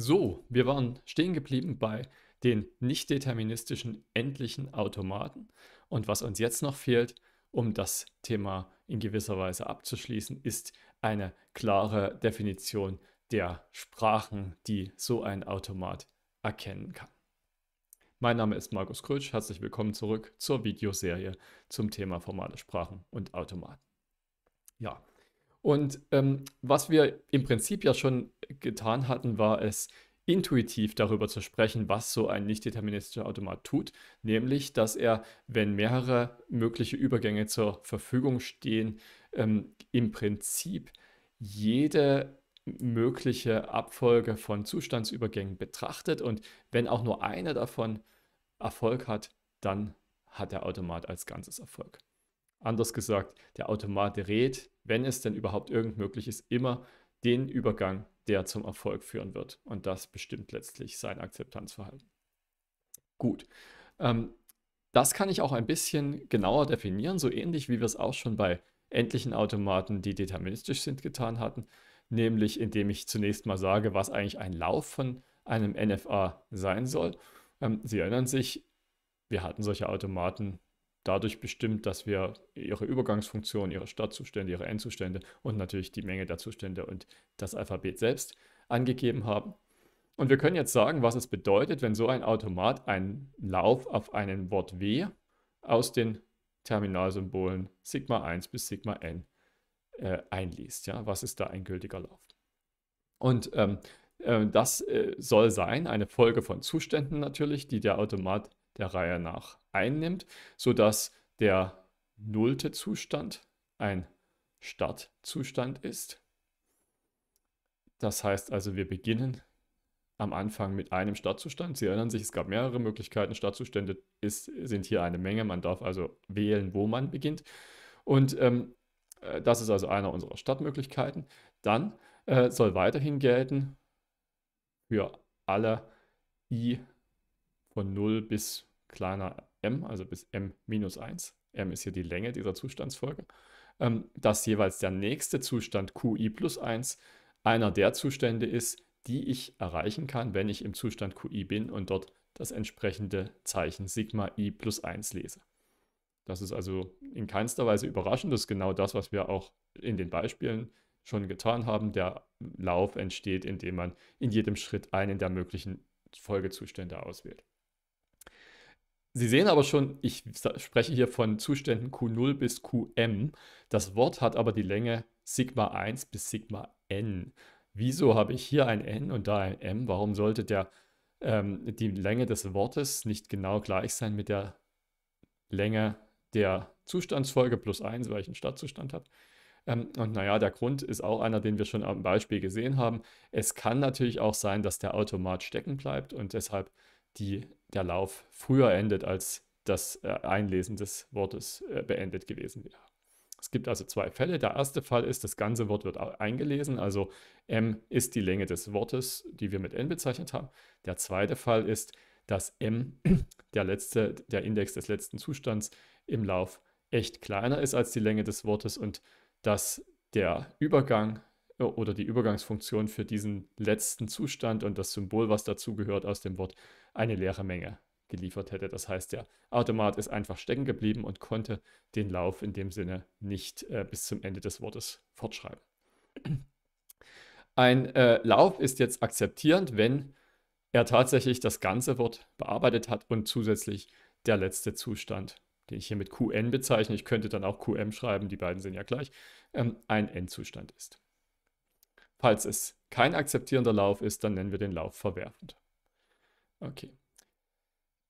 So, wir waren stehen geblieben bei den nicht deterministischen endlichen Automaten. Und was uns jetzt noch fehlt, um das Thema in gewisser Weise abzuschließen, ist eine klare Definition der Sprachen, die so ein Automat erkennen kann. Mein Name ist Markus Krötsch, herzlich willkommen zurück zur Videoserie zum Thema formale Sprachen und Automaten. Ja, und ähm, was wir im Prinzip ja schon getan hatten, war es intuitiv darüber zu sprechen, was so ein nicht-deterministischer Automat tut, nämlich dass er, wenn mehrere mögliche Übergänge zur Verfügung stehen, ähm, im Prinzip jede mögliche Abfolge von Zustandsübergängen betrachtet und wenn auch nur einer davon Erfolg hat, dann hat der Automat als Ganzes Erfolg. Anders gesagt, der Automat rät, wenn es denn überhaupt irgend möglich ist, immer den Übergang, der zum Erfolg führen wird. Und das bestimmt letztlich sein Akzeptanzverhalten. Gut. Ähm, das kann ich auch ein bisschen genauer definieren, so ähnlich wie wir es auch schon bei endlichen Automaten, die deterministisch sind, getan hatten. Nämlich indem ich zunächst mal sage, was eigentlich ein Lauf von einem NFA sein soll. Ähm, Sie erinnern sich, wir hatten solche Automaten dadurch bestimmt, dass wir ihre Übergangsfunktion, ihre Startzustände, ihre Endzustände und natürlich die Menge der Zustände und das Alphabet selbst angegeben haben. Und wir können jetzt sagen, was es bedeutet, wenn so ein Automat einen Lauf auf einem Wort W aus den Terminalsymbolen Sigma 1 bis Sigma N äh, einliest. Ja? Was ist da ein gültiger Lauf? Und ähm, äh, das äh, soll sein, eine Folge von Zuständen natürlich, die der Automat der Reihe nach einnimmt, sodass der nullte Zustand ein Startzustand ist. Das heißt also, wir beginnen am Anfang mit einem Startzustand. Sie erinnern sich, es gab mehrere Möglichkeiten. Startzustände ist, sind hier eine Menge. Man darf also wählen, wo man beginnt. Und ähm, äh, das ist also einer unserer Startmöglichkeiten. Dann äh, soll weiterhin gelten für alle i von 0 bis kleiner m, also bis m minus 1, m ist hier die Länge dieser Zustandsfolge, ähm, dass jeweils der nächste Zustand qi plus 1 einer der Zustände ist, die ich erreichen kann, wenn ich im Zustand qi bin und dort das entsprechende Zeichen Sigma i plus 1 lese. Das ist also in keinster Weise überraschend. Das ist genau das, was wir auch in den Beispielen schon getan haben. Der Lauf entsteht, indem man in jedem Schritt einen der möglichen Folgezustände auswählt. Sie sehen aber schon, ich spreche hier von Zuständen Q0 bis Qm. Das Wort hat aber die Länge Sigma 1 bis Sigma n. Wieso habe ich hier ein n und da ein m? Warum sollte der, ähm, die Länge des Wortes nicht genau gleich sein mit der Länge der Zustandsfolge plus 1, weil ich einen Stadtzustand habe? Ähm, und naja, der Grund ist auch einer, den wir schon am Beispiel gesehen haben. Es kann natürlich auch sein, dass der Automat stecken bleibt und deshalb die der Lauf früher endet, als das äh, Einlesen des Wortes äh, beendet gewesen wäre. Es gibt also zwei Fälle. Der erste Fall ist, das ganze Wort wird eingelesen, also m ist die Länge des Wortes, die wir mit n bezeichnet haben. Der zweite Fall ist, dass m, der, letzte, der Index des letzten Zustands im Lauf, echt kleiner ist als die Länge des Wortes und dass der Übergang oder die Übergangsfunktion für diesen letzten Zustand und das Symbol, was dazugehört aus dem Wort, eine leere Menge geliefert hätte. Das heißt, der Automat ist einfach stecken geblieben und konnte den Lauf in dem Sinne nicht äh, bis zum Ende des Wortes fortschreiben. Ein äh, Lauf ist jetzt akzeptierend, wenn er tatsächlich das ganze Wort bearbeitet hat und zusätzlich der letzte Zustand, den ich hier mit QN bezeichne, ich könnte dann auch QM schreiben, die beiden sind ja gleich, ähm, ein Endzustand ist. Falls es kein akzeptierender Lauf ist, dann nennen wir den Lauf verwerfend. Okay.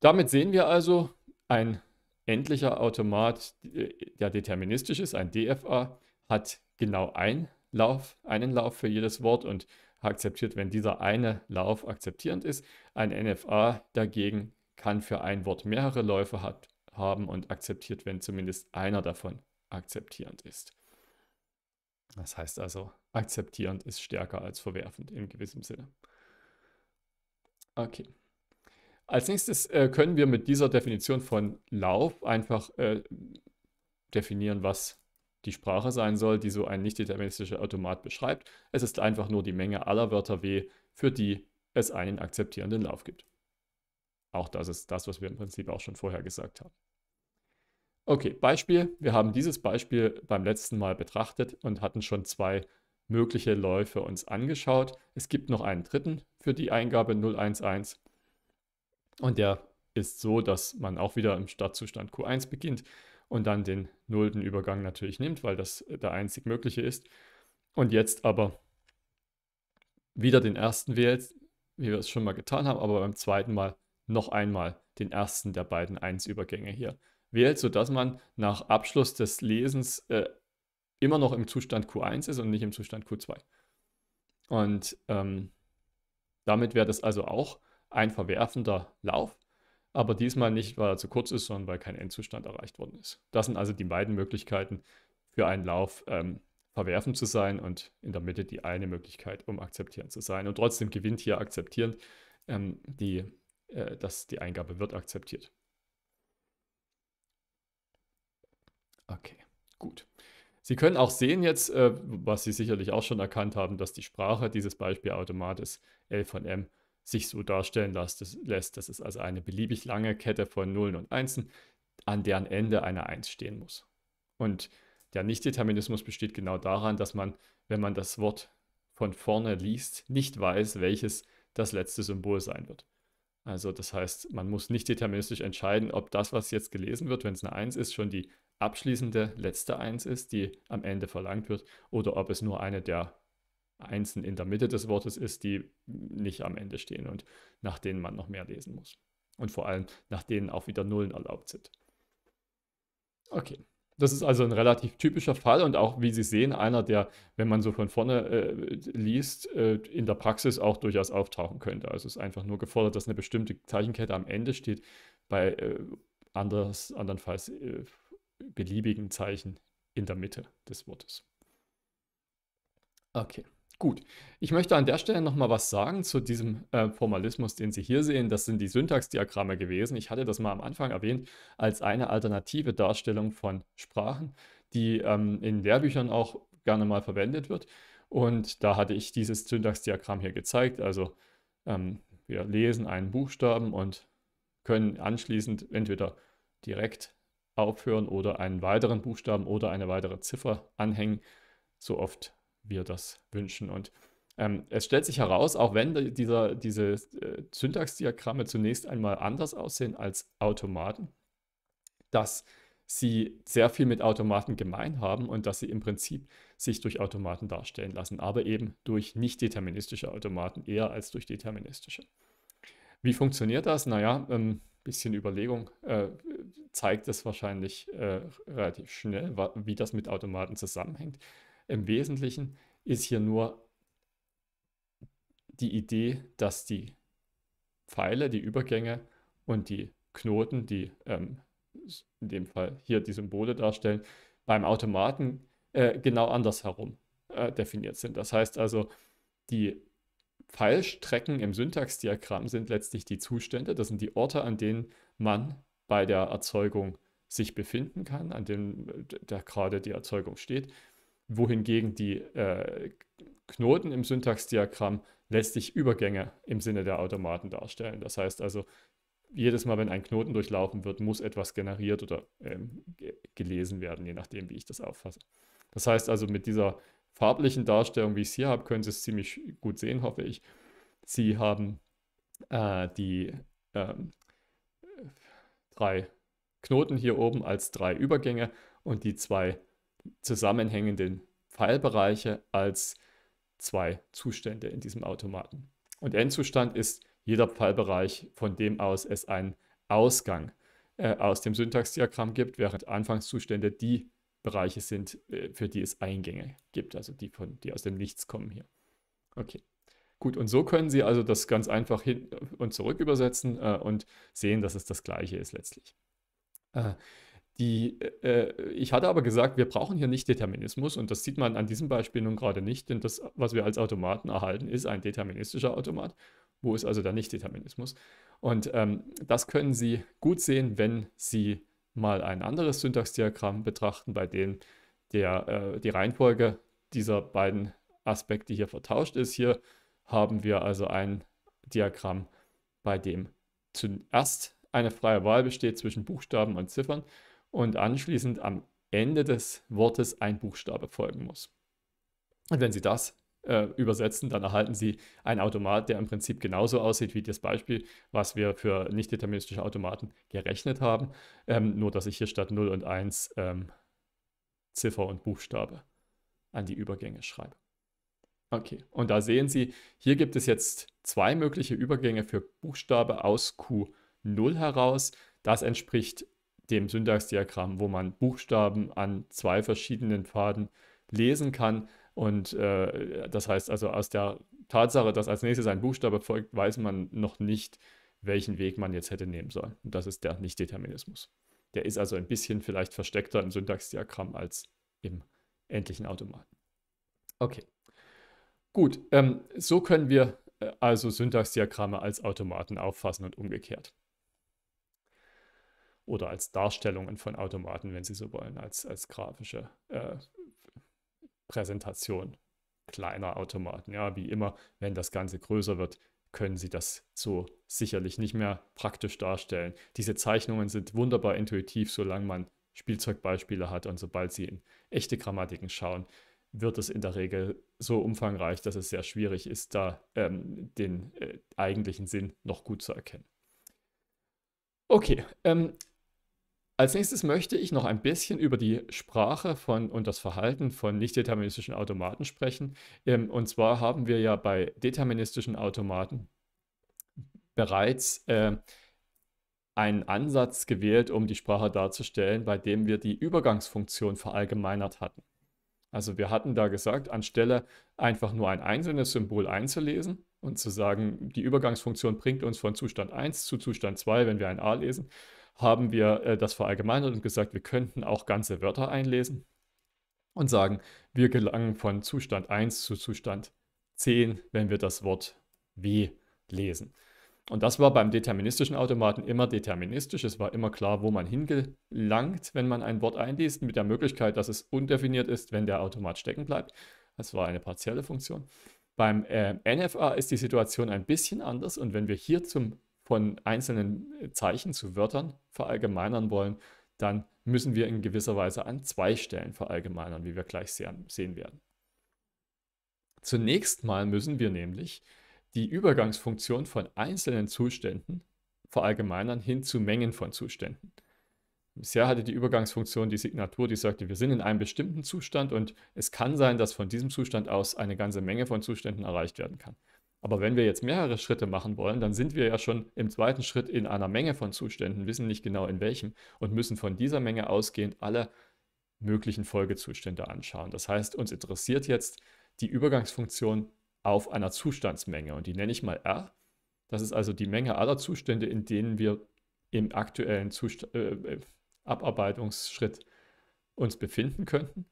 Damit sehen wir also ein endlicher Automat, der äh, deterministisch ist, ein DFA, hat genau ein Lauf, einen Lauf für jedes Wort und akzeptiert, wenn dieser eine Lauf akzeptierend ist. Ein NFA dagegen kann für ein Wort mehrere Läufe hat, haben und akzeptiert, wenn zumindest einer davon akzeptierend ist. Das heißt also, akzeptierend ist stärker als verwerfend in gewissem Sinne. Okay. Als nächstes äh, können wir mit dieser Definition von Lauf einfach äh, definieren, was die Sprache sein soll, die so ein nicht-deterministischer Automat beschreibt. Es ist einfach nur die Menge aller Wörter W, für die es einen akzeptierenden Lauf gibt. Auch das ist das, was wir im Prinzip auch schon vorher gesagt haben. Okay, Beispiel. Wir haben dieses Beispiel beim letzten Mal betrachtet und hatten schon zwei mögliche Läufe uns angeschaut. Es gibt noch einen dritten für die Eingabe 011 und der ist so, dass man auch wieder im Startzustand Q1 beginnt und dann den nullten Übergang natürlich nimmt, weil das der einzig mögliche ist. Und jetzt aber wieder den ersten wählt, wie wir es schon mal getan haben, aber beim zweiten Mal noch einmal den ersten der beiden 1-Übergänge hier wählt, sodass man nach Abschluss des Lesens äh, immer noch im Zustand Q1 ist und nicht im Zustand Q2. Und ähm, damit wäre das also auch ein verwerfender Lauf, aber diesmal nicht, weil er zu kurz ist, sondern weil kein Endzustand erreicht worden ist. Das sind also die beiden Möglichkeiten für einen Lauf, ähm, verwerfend zu sein und in der Mitte die eine Möglichkeit, um akzeptierend zu sein. Und trotzdem gewinnt hier akzeptierend, ähm, die, äh, dass die Eingabe wird akzeptiert. Okay, gut. Sie können auch sehen jetzt, äh, was Sie sicherlich auch schon erkannt haben, dass die Sprache dieses Beispielautomates L von M sich so darstellen lässt, dass es also eine beliebig lange Kette von Nullen und Einsen, an deren Ende eine Eins stehen muss. Und der Nichtdeterminismus besteht genau daran, dass man, wenn man das Wort von vorne liest, nicht weiß, welches das letzte Symbol sein wird. Also das heißt, man muss nicht deterministisch entscheiden, ob das, was jetzt gelesen wird, wenn es eine 1 ist, schon die abschließende letzte Eins ist, die am Ende verlangt wird, oder ob es nur eine der Einsen in der Mitte des Wortes ist, die nicht am Ende stehen und nach denen man noch mehr lesen muss. Und vor allem nach denen auch wieder Nullen erlaubt sind. Okay. Das ist also ein relativ typischer Fall und auch, wie Sie sehen, einer, der, wenn man so von vorne äh, liest, äh, in der Praxis auch durchaus auftauchen könnte. Also es ist einfach nur gefordert, dass eine bestimmte Zeichenkette am Ende steht, bei äh, anders, andernfalls äh, beliebigen Zeichen in der Mitte des Wortes. Okay, gut. Ich möchte an der Stelle nochmal was sagen zu diesem äh, Formalismus, den Sie hier sehen. Das sind die Syntaxdiagramme gewesen. Ich hatte das mal am Anfang erwähnt als eine alternative Darstellung von Sprachen, die ähm, in Lehrbüchern auch gerne mal verwendet wird. Und da hatte ich dieses Syntaxdiagramm hier gezeigt. Also ähm, wir lesen einen Buchstaben und können anschließend entweder direkt aufhören oder einen weiteren Buchstaben oder eine weitere Ziffer anhängen, so oft wir das wünschen. Und ähm, es stellt sich heraus, auch wenn dieser, diese äh, Syntaxdiagramme zunächst einmal anders aussehen als Automaten, dass sie sehr viel mit Automaten gemein haben und dass sie im Prinzip sich durch Automaten darstellen lassen, aber eben durch nicht deterministische Automaten eher als durch deterministische. Wie funktioniert das? Naja, ähm, bisschen Überlegung äh, zeigt es wahrscheinlich äh, relativ schnell, wie das mit Automaten zusammenhängt. Im Wesentlichen ist hier nur die Idee, dass die Pfeile, die Übergänge und die Knoten, die ähm, in dem Fall hier die Symbole darstellen, beim Automaten äh, genau andersherum äh, definiert sind. Das heißt also, die Pfeilstrecken im Syntaxdiagramm sind letztlich die Zustände, das sind die Orte, an denen man bei der Erzeugung sich befinden kann, an dem äh, da gerade die Erzeugung steht, wohingegen die äh, Knoten im Syntaxdiagramm letztlich Übergänge im Sinne der Automaten darstellen. Das heißt also, jedes Mal, wenn ein Knoten durchlaufen wird, muss etwas generiert oder ähm, gelesen werden, je nachdem, wie ich das auffasse. Das heißt also, mit dieser farblichen Darstellung, wie ich es hier habe, können Sie es ziemlich gut sehen, hoffe ich. Sie haben äh, die äh, drei Knoten hier oben als drei Übergänge und die zwei zusammenhängenden Pfeilbereiche als zwei Zustände in diesem Automaten. Und Endzustand ist jeder Pfeilbereich, von dem aus es einen Ausgang äh, aus dem Syntaxdiagramm gibt, während Anfangszustände die Bereiche sind, äh, für die es Eingänge gibt, also die, von, die aus dem Nichts kommen hier. Okay. Gut, und so können Sie also das ganz einfach hin äh, und zurück übersetzen äh, und sehen, dass es das gleiche ist letztlich. Äh, die, äh, äh, ich hatte aber gesagt, wir brauchen hier nicht Determinismus und das sieht man an diesem Beispiel nun gerade nicht, denn das, was wir als Automaten erhalten, ist ein deterministischer Automat. Wo ist also der Nicht-Determinismus? Und ähm, das können Sie gut sehen, wenn Sie mal ein anderes Syntaxdiagramm betrachten, bei dem der, äh, die Reihenfolge dieser beiden Aspekte hier vertauscht ist. Hier haben wir also ein Diagramm, bei dem zuerst eine freie Wahl besteht zwischen Buchstaben und Ziffern und anschließend am Ende des Wortes ein Buchstabe folgen muss. Und wenn Sie das äh, übersetzen, dann erhalten Sie einen Automat, der im Prinzip genauso aussieht wie das Beispiel, was wir für nicht-deterministische Automaten gerechnet haben. Ähm, nur, dass ich hier statt 0 und 1 ähm, Ziffer und Buchstabe an die Übergänge schreibe. Okay, und da sehen Sie, hier gibt es jetzt zwei mögliche Übergänge für Buchstabe aus Q0 heraus. Das entspricht dem Syntaxdiagramm, wo man Buchstaben an zwei verschiedenen Pfaden lesen kann. Und äh, das heißt also, aus der Tatsache, dass als nächstes ein Buchstabe folgt, weiß man noch nicht, welchen Weg man jetzt hätte nehmen sollen. Und das ist der Nichtdeterminismus. Der ist also ein bisschen vielleicht versteckter im Syntaxdiagramm als im endlichen Automaten. Okay. Gut, ähm, so können wir äh, also Syntaxdiagramme als Automaten auffassen und umgekehrt. Oder als Darstellungen von Automaten, wenn Sie so wollen, als, als grafische äh, Präsentation kleiner Automaten. Ja, wie immer, wenn das Ganze größer wird, können Sie das so sicherlich nicht mehr praktisch darstellen. Diese Zeichnungen sind wunderbar intuitiv, solange man Spielzeugbeispiele hat und sobald Sie in echte Grammatiken schauen, wird es in der Regel so umfangreich, dass es sehr schwierig ist, da ähm, den äh, eigentlichen Sinn noch gut zu erkennen. Okay, ähm, als nächstes möchte ich noch ein bisschen über die Sprache von und das Verhalten von nicht-deterministischen Automaten sprechen. Ähm, und zwar haben wir ja bei deterministischen Automaten bereits ähm, einen Ansatz gewählt, um die Sprache darzustellen, bei dem wir die Übergangsfunktion verallgemeinert hatten. Also wir hatten da gesagt, anstelle einfach nur ein einzelnes Symbol einzulesen und zu sagen, die Übergangsfunktion bringt uns von Zustand 1 zu Zustand 2, wenn wir ein A lesen, haben wir äh, das verallgemeinert und gesagt, wir könnten auch ganze Wörter einlesen und sagen, wir gelangen von Zustand 1 zu Zustand 10, wenn wir das Wort W lesen. Und das war beim deterministischen Automaten immer deterministisch. Es war immer klar, wo man hingelangt, wenn man ein Wort einliest, mit der Möglichkeit, dass es undefiniert ist, wenn der Automat stecken bleibt. Das war eine partielle Funktion. Beim äh, NFA ist die Situation ein bisschen anders und wenn wir hier zum von einzelnen äh, Zeichen zu Wörtern verallgemeinern wollen, dann müssen wir in gewisser Weise an zwei Stellen verallgemeinern, wie wir gleich sehen werden. Zunächst mal müssen wir nämlich die Übergangsfunktion von einzelnen Zuständen verallgemeinern hin zu Mengen von Zuständen. Bisher hatte die Übergangsfunktion die Signatur, die sagte, wir sind in einem bestimmten Zustand und es kann sein, dass von diesem Zustand aus eine ganze Menge von Zuständen erreicht werden kann. Aber wenn wir jetzt mehrere Schritte machen wollen, dann sind wir ja schon im zweiten Schritt in einer Menge von Zuständen, wissen nicht genau in welchem und müssen von dieser Menge ausgehend alle möglichen Folgezustände anschauen. Das heißt, uns interessiert jetzt die Übergangsfunktion auf einer Zustandsmenge und die nenne ich mal R. Das ist also die Menge aller Zustände, in denen wir im aktuellen Zust äh, äh Abarbeitungsschritt uns befinden könnten.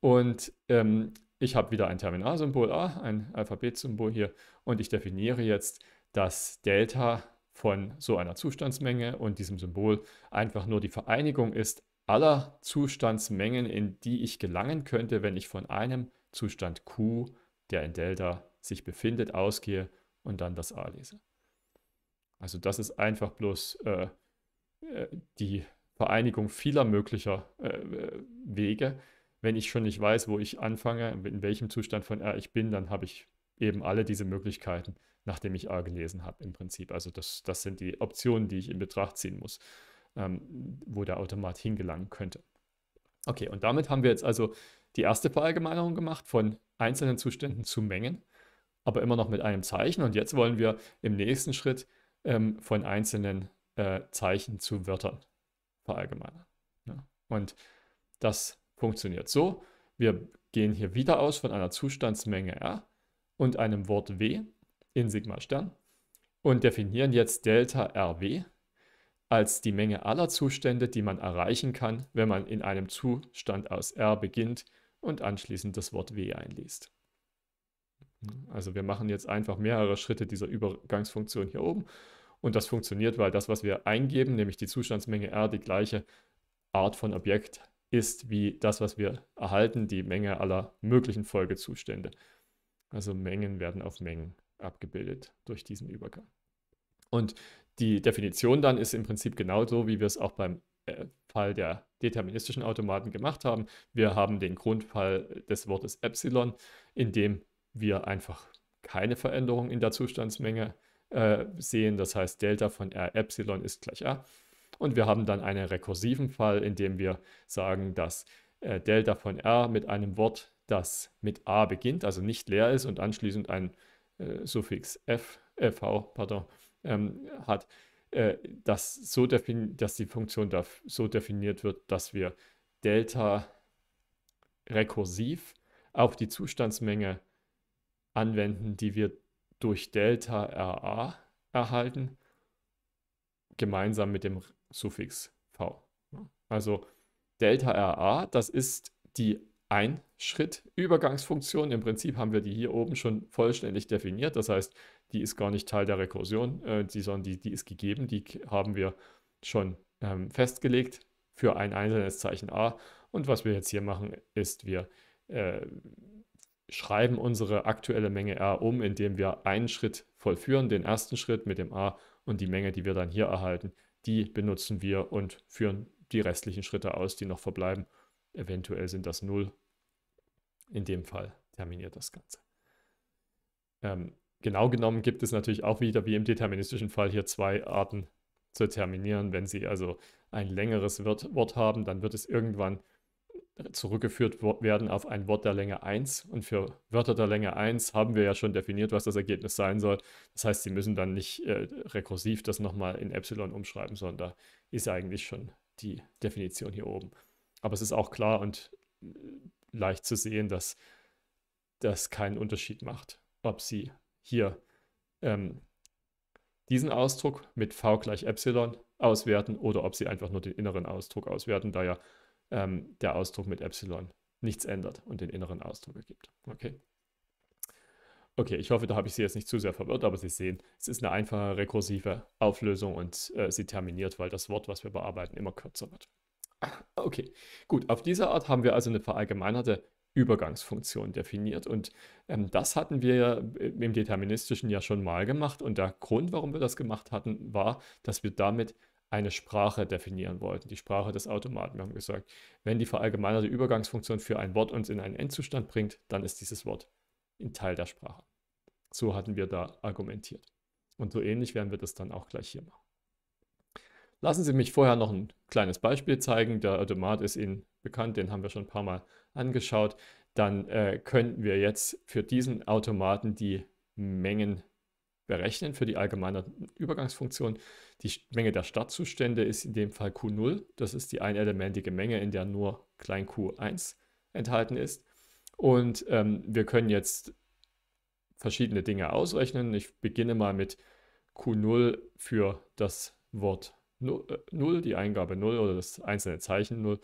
Und ähm, ich habe wieder ein Terminalsymbol A, ein Alphabetsymbol hier und ich definiere jetzt das Delta von so einer Zustandsmenge und diesem Symbol einfach nur die Vereinigung ist aller Zustandsmengen, in die ich gelangen könnte, wenn ich von einem Zustand Q, der in Delta sich befindet, ausgehe und dann das A lese. Also das ist einfach bloß äh, äh die Vereinigung vieler möglicher äh, äh Wege, wenn ich schon nicht weiß, wo ich anfange, in welchem Zustand von R ich bin, dann habe ich eben alle diese Möglichkeiten, nachdem ich A gelesen habe im Prinzip. Also das, das sind die Optionen, die ich in Betracht ziehen muss, ähm, wo der Automat hingelangen könnte. Okay, und damit haben wir jetzt also die erste Verallgemeinerung gemacht von einzelnen Zuständen zu Mengen, aber immer noch mit einem Zeichen. Und jetzt wollen wir im nächsten Schritt ähm, von einzelnen äh, Zeichen zu Wörtern verallgemeinern. Ja. Ne? Und das funktioniert so. Wir gehen hier wieder aus von einer Zustandsmenge R und einem Wort W in Sigma Stern und definieren jetzt Delta RW als die Menge aller Zustände, die man erreichen kann, wenn man in einem Zustand aus R beginnt und anschließend das Wort W einliest. Also wir machen jetzt einfach mehrere Schritte dieser Übergangsfunktion hier oben und das funktioniert, weil das, was wir eingeben, nämlich die Zustandsmenge R, die gleiche Art von Objekt ist wie das, was wir erhalten, die Menge aller möglichen Folgezustände. Also Mengen werden auf Mengen abgebildet durch diesen Übergang. Und die Definition dann ist im Prinzip genauso, wie wir es auch beim äh, Fall der deterministischen Automaten gemacht haben. Wir haben den Grundfall des Wortes Epsilon, in dem wir einfach keine Veränderung in der Zustandsmenge äh, sehen. Das heißt, Delta von R Epsilon ist gleich A. Und wir haben dann einen rekursiven Fall, in dem wir sagen, dass äh, Delta von R mit einem Wort, das mit A beginnt, also nicht leer ist und anschließend ein äh, Suffix F, äh, V pardon, ähm, hat, äh, dass, so dass die Funktion so definiert wird, dass wir Delta rekursiv auf die Zustandsmenge anwenden, die wir durch Delta RA erhalten, gemeinsam mit dem Suffix v. Also Delta RA, das ist die Einschritt-Übergangsfunktion. Im Prinzip haben wir die hier oben schon vollständig definiert. Das heißt, die ist gar nicht Teil der Rekursion, äh, sondern die, die ist gegeben. Die haben wir schon ähm, festgelegt für ein einzelnes Zeichen A. Und was wir jetzt hier machen, ist, wir äh, schreiben unsere aktuelle Menge R um, indem wir einen Schritt vollführen, den ersten Schritt mit dem A und die Menge, die wir dann hier erhalten, die benutzen wir und führen die restlichen Schritte aus, die noch verbleiben. Eventuell sind das null. In dem Fall terminiert das Ganze. Ähm, genau genommen gibt es natürlich auch wieder, wie im deterministischen Fall, hier zwei Arten zu terminieren. Wenn Sie also ein längeres Wort haben, dann wird es irgendwann zurückgeführt werden auf ein Wort der Länge 1. Und für Wörter der Länge 1 haben wir ja schon definiert, was das Ergebnis sein soll. Das heißt, Sie müssen dann nicht äh, rekursiv das nochmal in Epsilon umschreiben, sondern da ist eigentlich schon die Definition hier oben. Aber es ist auch klar und äh, leicht zu sehen, dass das keinen Unterschied macht, ob Sie hier ähm, diesen Ausdruck mit v gleich Epsilon auswerten oder ob Sie einfach nur den inneren Ausdruck auswerten, da ja ähm, der Ausdruck mit Epsilon nichts ändert und den inneren Ausdruck ergibt. Okay. Okay, ich hoffe, da habe ich Sie jetzt nicht zu sehr verwirrt, aber Sie sehen, es ist eine einfache rekursive Auflösung und äh, sie terminiert, weil das Wort, was wir bearbeiten, immer kürzer wird. Ah, okay, gut, auf diese Art haben wir also eine verallgemeinerte Übergangsfunktion definiert und ähm, das hatten wir ja im Deterministischen ja schon mal gemacht und der Grund, warum wir das gemacht hatten, war, dass wir damit eine Sprache definieren wollten, die Sprache des Automaten. Wir haben gesagt, wenn die verallgemeinerte Übergangsfunktion für ein Wort uns in einen Endzustand bringt, dann ist dieses Wort ein Teil der Sprache. So hatten wir da argumentiert. Und so ähnlich werden wir das dann auch gleich hier machen. Lassen Sie mich vorher noch ein kleines Beispiel zeigen. Der Automat ist Ihnen bekannt, den haben wir schon ein paar Mal angeschaut. Dann äh, könnten wir jetzt für diesen Automaten die Mengen berechnen für die allgemeine Übergangsfunktion. Die Menge der Startzustände ist in dem Fall Q0. Das ist die einelementige Menge, in der nur klein q1 enthalten ist. Und ähm, wir können jetzt verschiedene Dinge ausrechnen. Ich beginne mal mit Q0 für das Wort 0, äh, die Eingabe 0 oder das einzelne Zeichen 0.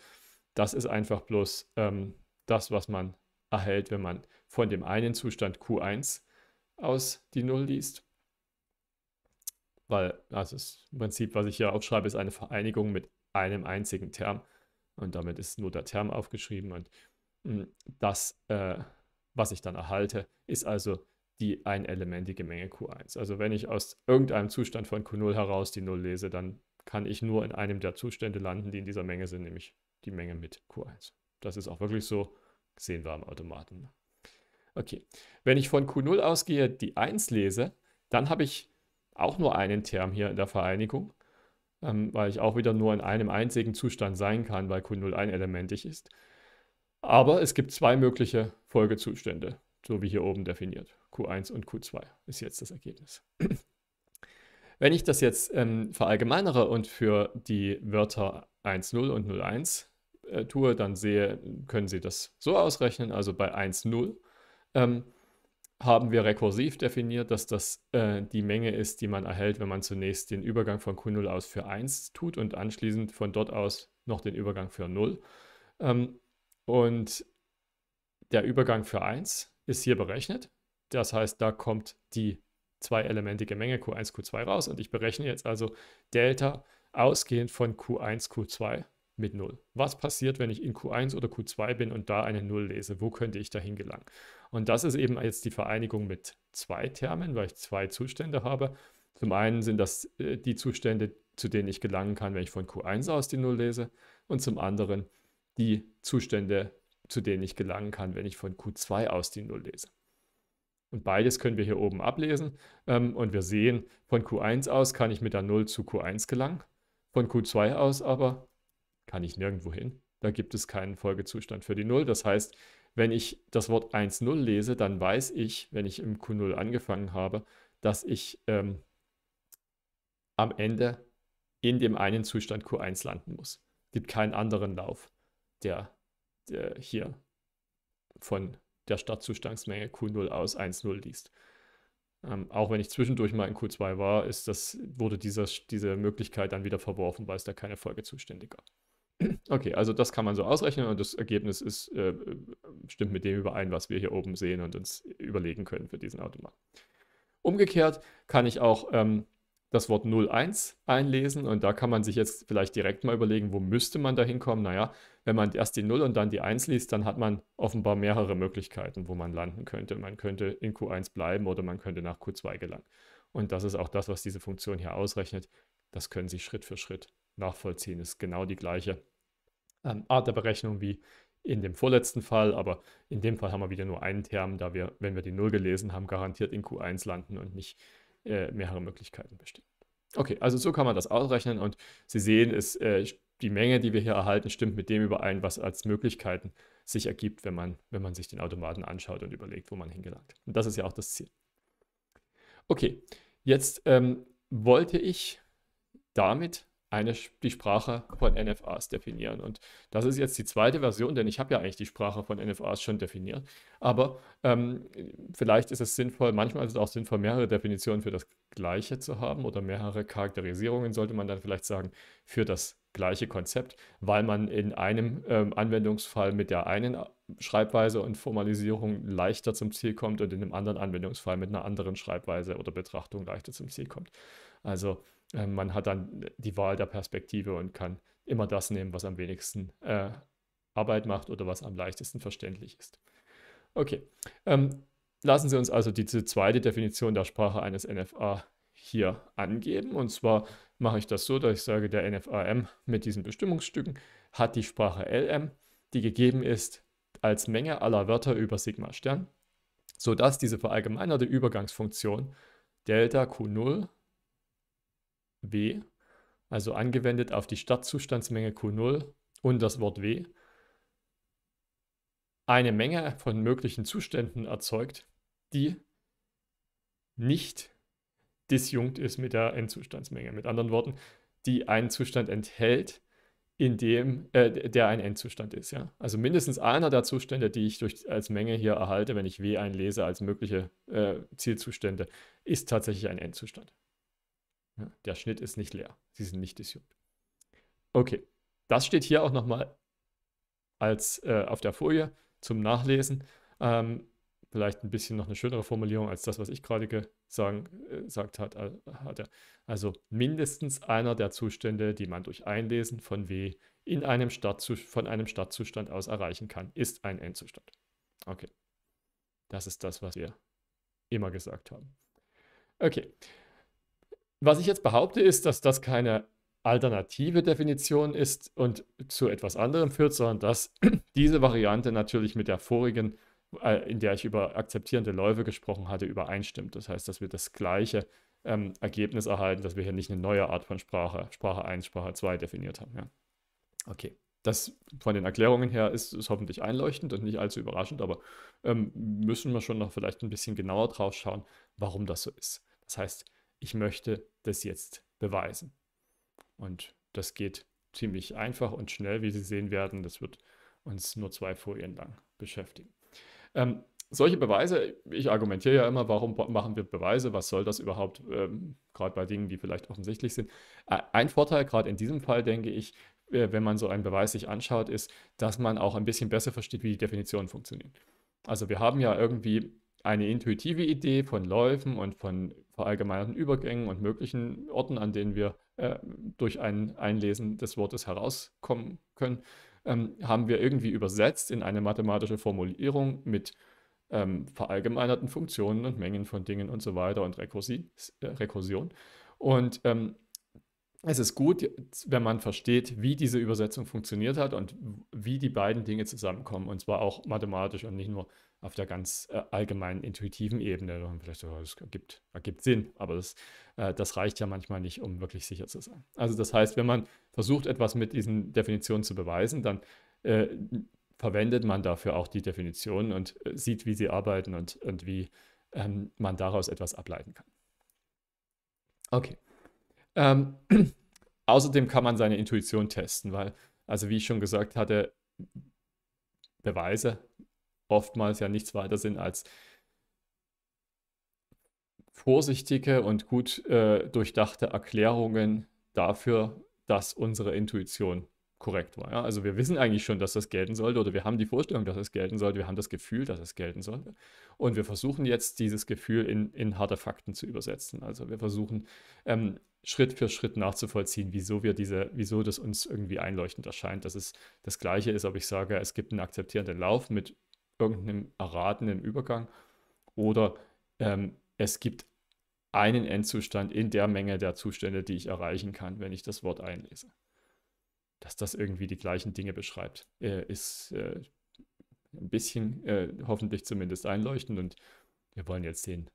Das ist einfach bloß ähm, das, was man erhält, wenn man von dem einen Zustand Q1 aus die 0 liest weil also ist im Prinzip, was ich hier aufschreibe, ist eine Vereinigung mit einem einzigen Term und damit ist nur der Term aufgeschrieben und hm, das, äh, was ich dann erhalte, ist also die einelementige Menge Q1. Also wenn ich aus irgendeinem Zustand von Q0 heraus die 0 lese, dann kann ich nur in einem der Zustände landen, die in dieser Menge sind, nämlich die Menge mit Q1. Das ist auch wirklich so, sehen wir am Automaten. Okay, wenn ich von Q0 ausgehe, die 1 lese, dann habe ich auch nur einen Term hier in der Vereinigung, ähm, weil ich auch wieder nur in einem einzigen Zustand sein kann, weil q 01 elementig ist. Aber es gibt zwei mögliche Folgezustände, so wie hier oben definiert. Q1 und Q2 ist jetzt das Ergebnis. Wenn ich das jetzt ähm, verallgemeinere und für die Wörter 1.0 und 0.1 äh, tue, dann sehe, können Sie das so ausrechnen. Also bei 1.0 ähm, haben wir rekursiv definiert, dass das äh, die Menge ist, die man erhält, wenn man zunächst den Übergang von Q0 aus für 1 tut und anschließend von dort aus noch den Übergang für 0. Ähm, und der Übergang für 1 ist hier berechnet. Das heißt, da kommt die zweielementige Menge Q1, Q2 raus und ich berechne jetzt also Delta ausgehend von Q1, Q2 mit 0. Was passiert, wenn ich in Q1 oder Q2 bin und da eine 0 lese? Wo könnte ich dahin gelangen? Und das ist eben jetzt die Vereinigung mit zwei Termen, weil ich zwei Zustände habe. Zum einen sind das äh, die Zustände, zu denen ich gelangen kann, wenn ich von Q1 aus die 0 lese. Und zum anderen die Zustände, zu denen ich gelangen kann, wenn ich von Q2 aus die 0 lese. Und beides können wir hier oben ablesen. Ähm, und wir sehen, von Q1 aus kann ich mit der 0 zu Q1 gelangen, von Q2 aus aber kann ich nirgendwo hin. Da gibt es keinen Folgezustand für die 0. Das heißt, wenn ich das Wort 1,0 lese, dann weiß ich, wenn ich im Q0 angefangen habe, dass ich ähm, am Ende in dem einen Zustand Q1 landen muss. Es gibt keinen anderen Lauf, der, der hier von der Startzustandsmenge Q0 aus 1,0 liest. Ähm, auch wenn ich zwischendurch mal in Q2 war, ist das, wurde dieser, diese Möglichkeit dann wieder verworfen, weil es da keine Folgezustände gab. Okay, also das kann man so ausrechnen und das Ergebnis ist, äh, äh, stimmt mit dem überein, was wir hier oben sehen und uns überlegen können für diesen Automaten. Umgekehrt kann ich auch ähm, das Wort 01 einlesen und da kann man sich jetzt vielleicht direkt mal überlegen, wo müsste man da hinkommen. Naja, wenn man erst die 0 und dann die 1 liest, dann hat man offenbar mehrere Möglichkeiten, wo man landen könnte. Man könnte in Q1 bleiben oder man könnte nach Q2 gelangen. Und das ist auch das, was diese Funktion hier ausrechnet. Das können Sie Schritt für Schritt nachvollziehen. Ist genau die gleiche ähm, Art der Berechnung wie in dem vorletzten Fall, aber in dem Fall haben wir wieder nur einen Term, da wir, wenn wir die 0 gelesen haben, garantiert in Q1 landen und nicht äh, mehrere Möglichkeiten bestehen. Okay, also so kann man das ausrechnen und Sie sehen, es, äh, die Menge, die wir hier erhalten, stimmt mit dem überein, was als Möglichkeiten sich ergibt, wenn man, wenn man sich den Automaten anschaut und überlegt, wo man hingelangt. Und das ist ja auch das Ziel. Okay, jetzt ähm, wollte ich damit eine, die Sprache von NFAs definieren. Und das ist jetzt die zweite Version, denn ich habe ja eigentlich die Sprache von NFAs schon definiert. Aber ähm, vielleicht ist es sinnvoll, manchmal ist es auch sinnvoll, mehrere Definitionen für das Gleiche zu haben oder mehrere Charakterisierungen, sollte man dann vielleicht sagen, für das gleiche Konzept, weil man in einem ähm, Anwendungsfall mit der einen Schreibweise und Formalisierung leichter zum Ziel kommt und in einem anderen Anwendungsfall mit einer anderen Schreibweise oder Betrachtung leichter zum Ziel kommt. Also äh, man hat dann die Wahl der Perspektive und kann immer das nehmen, was am wenigsten äh, Arbeit macht oder was am leichtesten verständlich ist. Okay, ähm, lassen Sie uns also diese zweite Definition der Sprache eines NFA hier angeben. Und zwar mache ich das so, dass ich sage, der NFAM mit diesen Bestimmungsstücken hat die Sprache LM, die gegeben ist als Menge aller Wörter über Sigma Stern, sodass diese verallgemeinerte Übergangsfunktion Delta Q0 W, also angewendet auf die Startzustandsmenge Q0 und das Wort W, eine Menge von möglichen Zuständen erzeugt, die nicht disjunkt ist mit der Endzustandsmenge. Mit anderen Worten, die einen Zustand enthält, in dem, äh, der ein Endzustand ist. Ja? Also mindestens einer der Zustände, die ich durch, als Menge hier erhalte, wenn ich W einlese als mögliche äh, Zielzustände, ist tatsächlich ein Endzustand der Schnitt ist nicht leer. Sie sind nicht disjunkt. Okay, das steht hier auch nochmal als äh, auf der Folie zum Nachlesen. Ähm, vielleicht ein bisschen noch eine schönere Formulierung als das, was ich gerade äh, gesagt äh, hatte. Also mindestens einer der Zustände, die man durch Einlesen von W in einem von einem Startzustand aus erreichen kann, ist ein Endzustand. Okay, das ist das, was wir immer gesagt haben. Okay, was ich jetzt behaupte, ist, dass das keine alternative Definition ist und zu etwas anderem führt, sondern dass diese Variante natürlich mit der vorigen, äh, in der ich über akzeptierende Läufe gesprochen hatte, übereinstimmt. Das heißt, dass wir das gleiche ähm, Ergebnis erhalten, dass wir hier nicht eine neue Art von Sprache, Sprache 1, Sprache 2 definiert haben. Ja. Okay. Das von den Erklärungen her ist, ist hoffentlich einleuchtend und nicht allzu überraschend, aber ähm, müssen wir schon noch vielleicht ein bisschen genauer drauf schauen, warum das so ist. Das heißt, ich möchte das jetzt beweisen. Und das geht ziemlich einfach und schnell, wie Sie sehen werden. Das wird uns nur zwei Folien lang beschäftigen. Ähm, solche Beweise, ich argumentiere ja immer, warum machen wir Beweise, was soll das überhaupt, ähm, gerade bei Dingen, die vielleicht offensichtlich sind. ein Vorteil, gerade in diesem Fall, denke ich, äh, wenn man so einen Beweis sich anschaut, ist, dass man auch ein bisschen besser versteht, wie die Definitionen funktionieren. Also wir haben ja irgendwie eine intuitive Idee von Läufen und von verallgemeinerten Übergängen und möglichen Orten, an denen wir äh, durch ein Einlesen des Wortes herauskommen können, ähm, haben wir irgendwie übersetzt in eine mathematische Formulierung mit ähm, verallgemeinerten Funktionen und Mengen von Dingen und so weiter und Rekursi äh, Rekursion. Und ähm, es ist gut, wenn man versteht, wie diese Übersetzung funktioniert hat und wie die beiden Dinge zusammenkommen, und zwar auch mathematisch und nicht nur mathematisch auf der ganz äh, allgemeinen intuitiven Ebene. Und vielleicht so, das ergibt, ergibt Sinn, aber das, äh, das reicht ja manchmal nicht, um wirklich sicher zu sein. Also das heißt, wenn man versucht, etwas mit diesen Definitionen zu beweisen, dann äh, verwendet man dafür auch die Definitionen und äh, sieht, wie sie arbeiten und, und wie ähm, man daraus etwas ableiten kann. Okay. Ähm, außerdem kann man seine Intuition testen, weil, also wie ich schon gesagt hatte, Beweise oftmals ja nichts weiter sind als vorsichtige und gut äh, durchdachte Erklärungen dafür, dass unsere Intuition korrekt war. Ja? Also wir wissen eigentlich schon, dass das gelten sollte oder wir haben die Vorstellung, dass es das gelten sollte, wir haben das Gefühl, dass es das gelten sollte und wir versuchen jetzt dieses Gefühl in, in harte Fakten zu übersetzen. Also wir versuchen ähm, Schritt für Schritt nachzuvollziehen, wieso wir diese, wieso das uns irgendwie einleuchtend erscheint, dass es das Gleiche ist, ob ich sage, es gibt einen akzeptierenden Lauf mit irgendeinem erratenen Übergang oder ähm, es gibt einen Endzustand in der Menge der Zustände, die ich erreichen kann, wenn ich das Wort einlese. Dass das irgendwie die gleichen Dinge beschreibt, äh, ist äh, ein bisschen äh, hoffentlich zumindest einleuchtend und wir wollen jetzt sehen,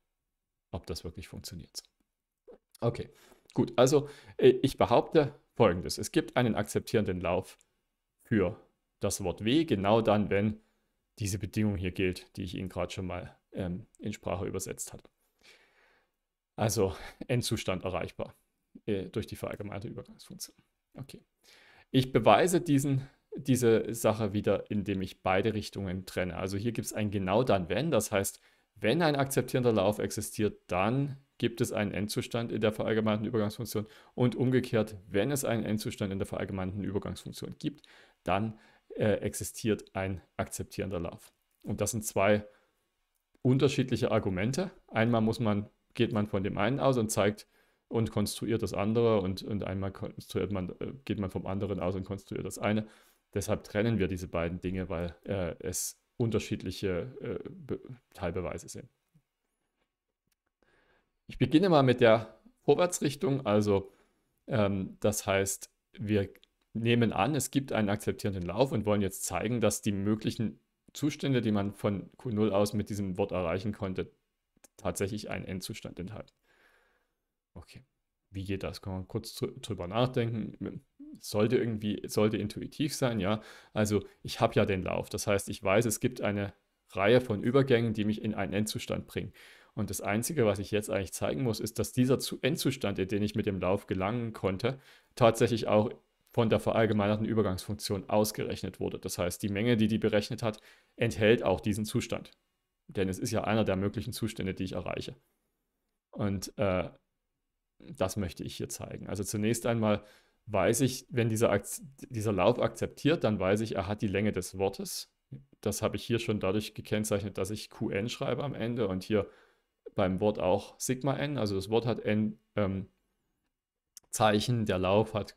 ob das wirklich funktioniert. Okay, gut. Also äh, ich behaupte Folgendes. Es gibt einen akzeptierenden Lauf für das Wort W, genau dann, wenn diese Bedingung hier gilt, die ich Ihnen gerade schon mal ähm, in Sprache übersetzt habe. Also Endzustand erreichbar äh, durch die verallgemeinerte Übergangsfunktion. Okay. Ich beweise diesen, diese Sache wieder, indem ich beide Richtungen trenne. Also hier gibt es ein genau dann wenn. Das heißt, wenn ein akzeptierender Lauf existiert, dann gibt es einen Endzustand in der verallgemeinten Übergangsfunktion und umgekehrt, wenn es einen Endzustand in der verallgemeinten Übergangsfunktion gibt, dann gibt äh, existiert ein akzeptierender Love. Und das sind zwei unterschiedliche Argumente. Einmal muss man, geht man von dem einen aus und zeigt und konstruiert das andere und, und einmal konstruiert man, äh, geht man vom anderen aus und konstruiert das eine. Deshalb trennen wir diese beiden Dinge, weil äh, es unterschiedliche äh, Teilbeweise sind. Ich beginne mal mit der Vorwärtsrichtung, also ähm, das heißt, wir nehmen an, es gibt einen akzeptierenden Lauf und wollen jetzt zeigen, dass die möglichen Zustände, die man von Q0 aus mit diesem Wort erreichen konnte, tatsächlich einen Endzustand enthalten. Okay, wie geht das? Kann man kurz drüber nachdenken. Sollte irgendwie, sollte intuitiv sein, ja. Also ich habe ja den Lauf. Das heißt, ich weiß, es gibt eine Reihe von Übergängen, die mich in einen Endzustand bringen. Und das Einzige, was ich jetzt eigentlich zeigen muss, ist, dass dieser Endzustand, in den ich mit dem Lauf gelangen konnte, tatsächlich auch von der verallgemeinerten Übergangsfunktion ausgerechnet wurde. Das heißt, die Menge, die die berechnet hat, enthält auch diesen Zustand. Denn es ist ja einer der möglichen Zustände, die ich erreiche. Und äh, das möchte ich hier zeigen. Also zunächst einmal weiß ich, wenn dieser, dieser Lauf akzeptiert, dann weiß ich, er hat die Länge des Wortes. Das habe ich hier schon dadurch gekennzeichnet, dass ich Qn schreibe am Ende und hier beim Wort auch Sigma n. Also das Wort hat n ähm, Zeichen, der Lauf hat